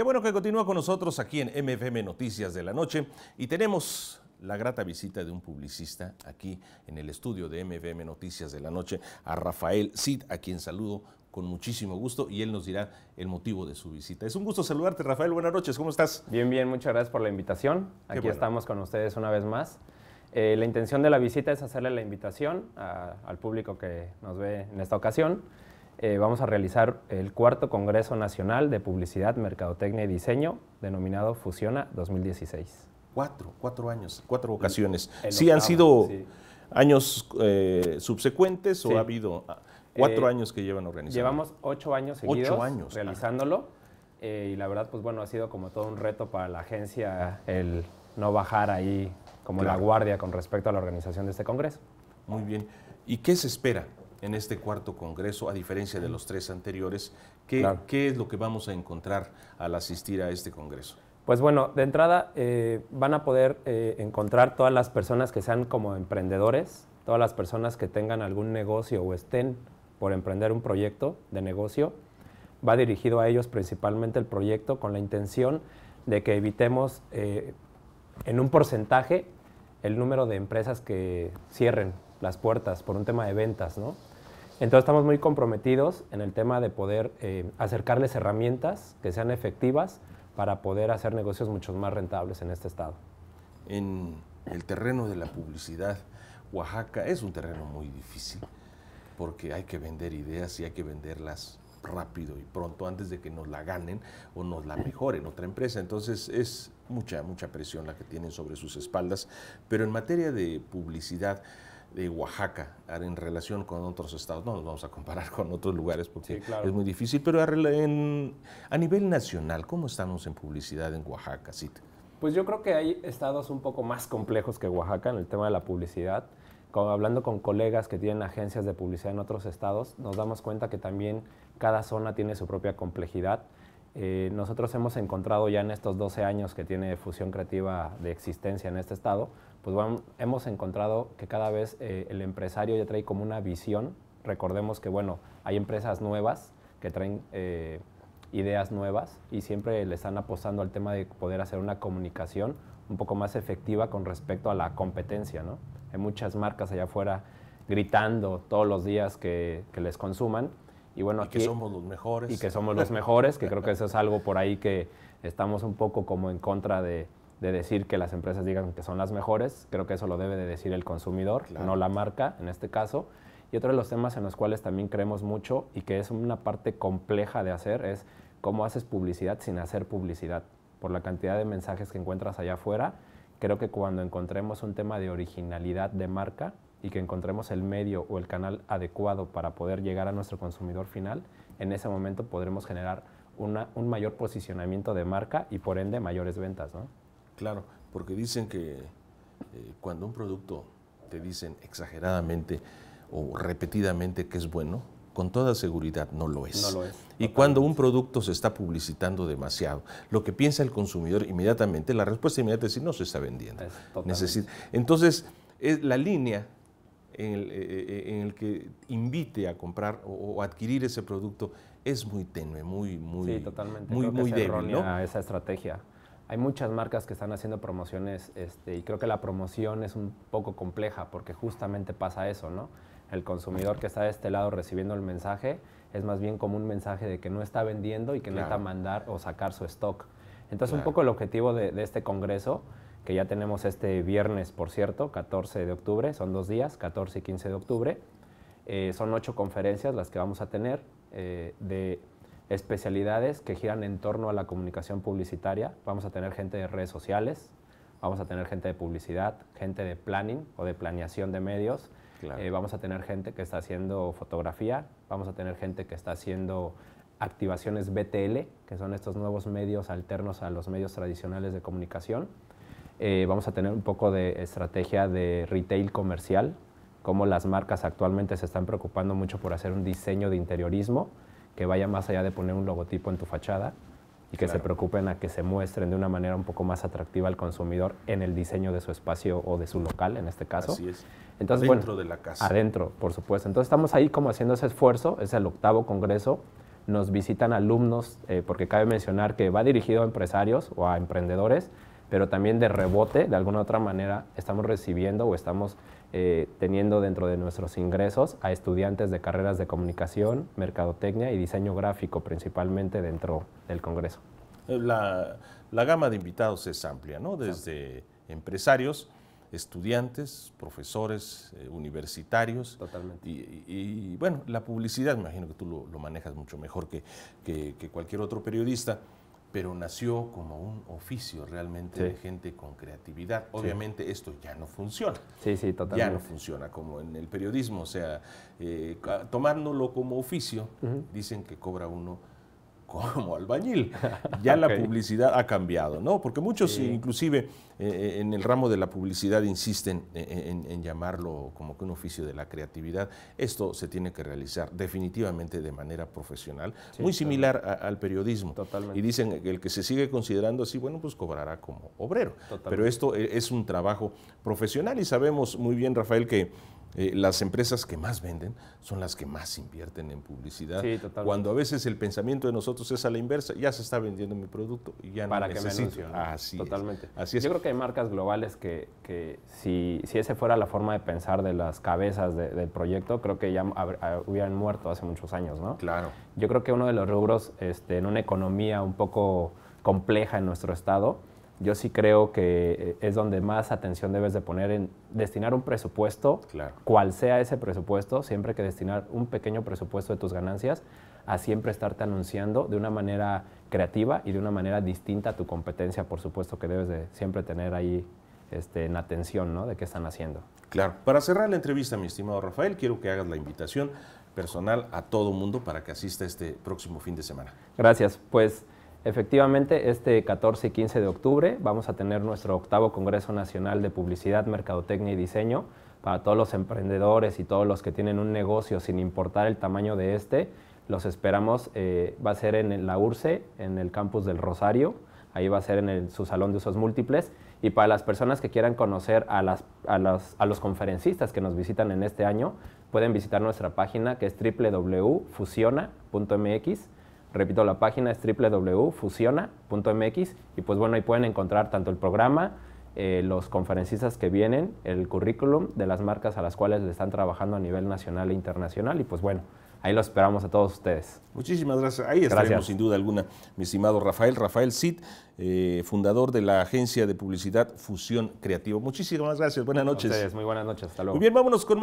Qué bueno que continúa con nosotros aquí en MFM Noticias de la Noche y tenemos la grata visita de un publicista aquí en el estudio de MFM Noticias de la Noche, a Rafael Cid, a quien saludo con muchísimo gusto y él nos dirá el motivo de su visita. Es un gusto saludarte, Rafael. Buenas noches, ¿cómo estás? Bien, bien, muchas gracias por la invitación. aquí estamos con ustedes una vez más. Eh, la intención de la visita es hacerle la invitación al público que nos ve en esta ocasión eh, vamos a realizar el cuarto Congreso Nacional de Publicidad, Mercadotecnia y Diseño, denominado Fusiona 2016. Cuatro, cuatro años, cuatro ocasiones. sí, han sido años eh, subsecuentes o ha habido ah, cuatro eh, años que llevan organizando. Llevamos ocho años seguidos realizándolo y la verdad, pues bueno, ha sido como todo un reto para la agencia el no bajar ahí como la guardia con respecto a la organización de este Congreso. Muy bien. ¿Y qué se espera en este cuarto Congreso, a diferencia de los tres anteriores? ¿Qué, es lo que vamos a encontrar al asistir a este Congreso? Pues bueno, de entrada eh, van a poder eh, encontrar todas las personas que sean como emprendedores, todas las personas que tengan algún negocio o estén por emprender un proyecto de negocio. Va dirigido a ellos principalmente el proyecto con la intención de que evitemos eh, en un porcentaje el número de empresas que cierren las puertas, por un tema de ventas, ¿no? Entonces estamos muy comprometidos en el tema de poder eh, acercarles herramientas que sean efectivas para poder hacer negocios mucho más rentables en este estado. En el terreno de la publicidad, Oaxaca es un terreno muy difícil porque hay que vender ideas y hay que venderlas rápido y pronto antes de que nos la ganen o nos la mejoren otra empresa. Entonces es mucha, mucha presión la que tienen sobre sus espaldas. Pero en materia de publicidad, de Oaxaca en relación con otros estados. No nos vamos a comparar con otros lugares porque es muy difícil, pero a nivel nacional, ¿cómo estamos en publicidad en Oaxaca, Pues yo creo que hay estados un poco más complejos que Oaxaca en el tema de la publicidad. hablando con colegas que tienen agencias de publicidad en otros estados, nos damos cuenta que también cada zona tiene su propia complejidad. Eh, nosotros hemos encontrado ya en estos 12 años que tiene fusión creativa de existencia en este estado, pues hemos encontrado que cada vez eh, el empresario ya trae como una visión. Recordemos que, bueno, hay empresas nuevas que traen eh, ideas nuevas y siempre le están apostando al tema de poder hacer una comunicación un poco más efectiva con respecto a la competencia, ¿no? Hay muchas marcas allá afuera gritando todos los días que les consuman y bueno, aquí, que somos los mejores. Y que somos los mejores, que creo que eso es algo por ahí que estamos un poco como en contra de, decir que las empresas digan que son las mejores. Creo que eso lo debe de decir el consumidor, no la marca en este caso. Y otro de los temas en los cuales también creemos mucho y que es una parte compleja de hacer es cómo haces publicidad sin hacer publicidad. Por la cantidad de mensajes que encuentras allá afuera, creo que cuando encontremos un tema de originalidad de marca, y que encontremos el medio o el canal adecuado para poder llegar a nuestro consumidor final, en ese momento podremos generar un mayor posicionamiento de marca y por ende mayores ventas. ¿no? Claro, porque dicen que eh, cuando un producto te dicen exageradamente o repetidamente que es bueno, con toda seguridad no lo es. Y cuando un producto se está publicitando demasiado, lo que piensa el consumidor inmediatamente, la respuesta inmediata es decir, no se está vendiendo. Entonces, es eh, la línea en el, eh, eh, eh, en el que invite a comprar o, adquirir ese producto es muy tenue, muy, muy, sí, totalmente. muy, muy débil. ¿no? Esa estrategia. Hay muchas marcas que están haciendo promociones este, y creo que la promoción es un poco compleja porque justamente pasa eso, ¿no? El consumidor que está de este lado recibiendo el mensaje es más bien como un mensaje de que no está vendiendo y que no necesita mandar o sacar su stock. Entonces, un poco el objetivo de, de este congreso que ya tenemos este viernes, por cierto, 14 de octubre, son dos días, 14 y 15 de octubre. Eh, son ocho conferencias las que vamos a tener eh, de especialidades que giran en torno a la comunicación publicitaria. Vamos a tener gente de redes sociales, vamos a tener gente de publicidad, gente de planning o de planeación de medios, eh, vamos a tener gente que está haciendo fotografía, vamos a tener gente que está haciendo activaciones BTL, que son estos nuevos medios alternos a los medios tradicionales de comunicación. Eh, vamos a tener un poco de estrategia de retail comercial, como las marcas actualmente se están preocupando mucho por hacer un diseño de interiorismo que vaya más allá de poner un logotipo en tu fachada y que se preocupen a que se muestren de una manera un poco más atractiva al consumidor en el diseño de su espacio o de su local, en este caso. Así es. Entonces, adentro de la casa. Adentro, por supuesto. Entonces estamos ahí como haciendo ese esfuerzo, es el octavo congreso. Nos visitan alumnos, eh, porque cabe mencionar que va dirigido a empresarios o a emprendedores, pero también de rebote, de alguna otra manera, estamos recibiendo o estamos eh, teniendo dentro de nuestros ingresos a estudiantes de carreras de comunicación, mercadotecnia y diseño gráfico, principalmente dentro del Congreso. Eh, la, gama de invitados es amplia, ¿no? Desde empresarios, estudiantes, profesores, eh, universitarios. Totalmente. Y, bueno, la publicidad, me imagino que tú lo, manejas mucho mejor que cualquier otro periodista pero nació como un oficio realmente de gente con creatividad. Obviamente esto ya no funciona. Sí, sí, totalmente. Ya no funciona como en el periodismo, o sea, eh, tomándolo como oficio, dicen que cobra uno como albañil. Ya la publicidad ha cambiado, ¿no? Porque muchos, inclusive eh, eh, en el ramo de la publicidad, insisten eh, en, llamarlo como que un oficio de la creatividad. Esto se tiene que realizar definitivamente de manera profesional, muy similar al periodismo. Totalmente. Y dicen que el que se sigue considerando así, bueno, pues cobrará como obrero. Pero esto e, es un trabajo profesional y sabemos muy bien, Rafael, que eh, las empresas que más venden son las que más invierten en publicidad. cuando a veces el pensamiento de nosotros es a la inversa, ya se está vendiendo mi producto y ya no Para que me Así Totalmente. Yo creo que hay marcas globales que, si, esa fuera la forma de pensar de las cabezas del proyecto, creo que ya ah, hubieran muerto hace muchos años, ¿no? Claro. Yo creo que uno de los rubros este, en una economía un poco compleja en nuestro estado, yo sí creo que eh, es donde más atención debes de poner en destinar un presupuesto, cual sea ese presupuesto, siempre que destinar un pequeño presupuesto de tus ganancias a siempre estarte anunciando de una manera creativa y de una manera distinta a tu competencia, por supuesto que debes de siempre tener ahí este, en atención ¿no? de qué están haciendo. Claro, para cerrar la entrevista, mi estimado Rafael, quiero que hagas la invitación personal a todo mundo para que asista este próximo fin de semana. Gracias, pues... Efectivamente, este 14 y 15 de octubre vamos a tener nuestro octavo Congreso Nacional de Publicidad, Mercadotecnia y Diseño para todos los emprendedores y todos los que tienen un negocio sin importar el tamaño de este. Los esperamos, eh, va a ser en la URCE, en el campus del Rosario, ahí va a ser en su salón de usos múltiples. Y para las personas que quieran conocer a los conferencistas que nos visitan en este año, pueden visitar nuestra página que es www.fusiona.mx Repito, la página es www.fusiona.mx y pues bueno, ahí pueden encontrar tanto el programa, eh, los conferencistas que vienen, el currículum de las marcas a las cuales le están trabajando a nivel nacional e internacional y pues bueno, ahí lo esperamos a todos ustedes. Muchísimas gracias. Ahí estaremos sin duda alguna, mi estimado Rafael. Rafael Cid, eh, fundador de la agencia de publicidad Fusión Creativo. Muchísimas gracias. Buenas noches. ustedes, muy buenas noches. Hasta luego. bien, vámonos con